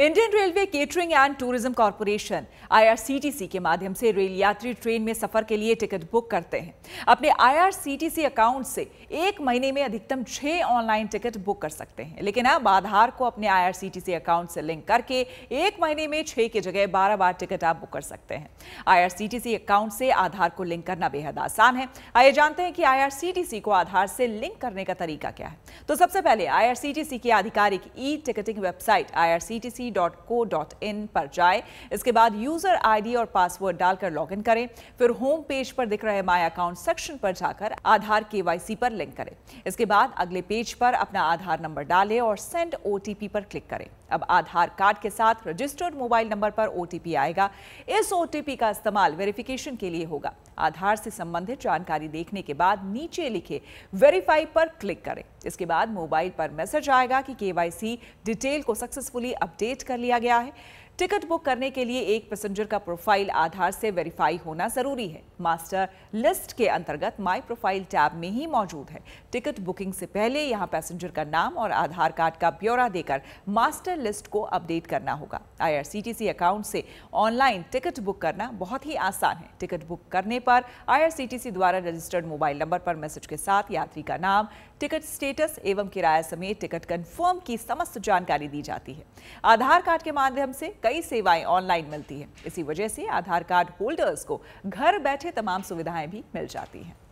Indian Railway Catering and Tourism Corporation IRCTC के माध्यम से रेल यात्री ट्रेन में सफर के लिए टिकट बुक करते हैं अपने आईआरसीटीसी अकाउंट से एक महीने में अधिकतम छह ऑनलाइन टिकट बुक कर सकते हैं लेकिन अब आधार को अपने आईआरसीटीसी अकाउंट से लिंक करके एक महीने में छह की जगह बारह बार टिकट आप बुक कर सकते हैं आई अकाउंट से आधार को लिंक करना बेहद आसान है आइए जानते हैं कि आई को आधार से लिंक करने का तरीका क्या है तो सबसे पहले आई की आधिकारिक ई टिकटिंग वेबसाइट आई bbc.co.in पर जाएं। इसके बाद यूजर आईडी और पासवर्ड डालकर लॉगिन करें फिर होम पेज पर दिख रहे माई अकाउंट सेक्शन पर जाकर आधार के पर लिंक करें इसके बाद अगले पेज पर अपना आधार नंबर डालें और सेंड ओ पर क्लिक करें अब आधार कार्ड के साथ रजिस्टर्ड मोबाइल नंबर पर ओ आएगा इस ओ का इस्तेमाल वेरिफिकेशन के लिए होगा आधार से संबंधित जानकारी देखने के बाद नीचे लिखे वेरीफाई पर क्लिक करें इसके बाद मोबाइल पर मैसेज आएगा कि केवाईसी डिटेल को सक्सेसफुली अपडेट कर लिया गया है टिकट बुक करने के लिए एक पैसेंजर का प्रोफाइल आधार से वेरीफाई होना जरूरी है मास्टर लिस्ट के अंतर्गत माय प्रोफाइल टैब में ही मौजूद है टिकट बुकिंग से पहले यहां पैसेंजर का नाम और आधार कार्ड का ब्यौरा देकर मास्टर लिस्ट को अपडेट करना होगा आईआरसीटीसी अकाउंट से ऑनलाइन टिकट बुक करना बहुत ही आसान है टिकट बुक करने पर आई द्वारा रजिस्टर्ड मोबाइल नंबर पर मैसेज के साथ यात्री का नाम टिकट स्टेटस एवं किराया समेत टिकट कन्फर्म की समस्त जानकारी दी जाती है आधार कार्ड के माध्यम से कई सेवाएं ऑनलाइन मिलती हैं इसी वजह से आधार कार्ड होल्डर्स को घर बैठे तमाम सुविधाएं भी मिल जाती हैं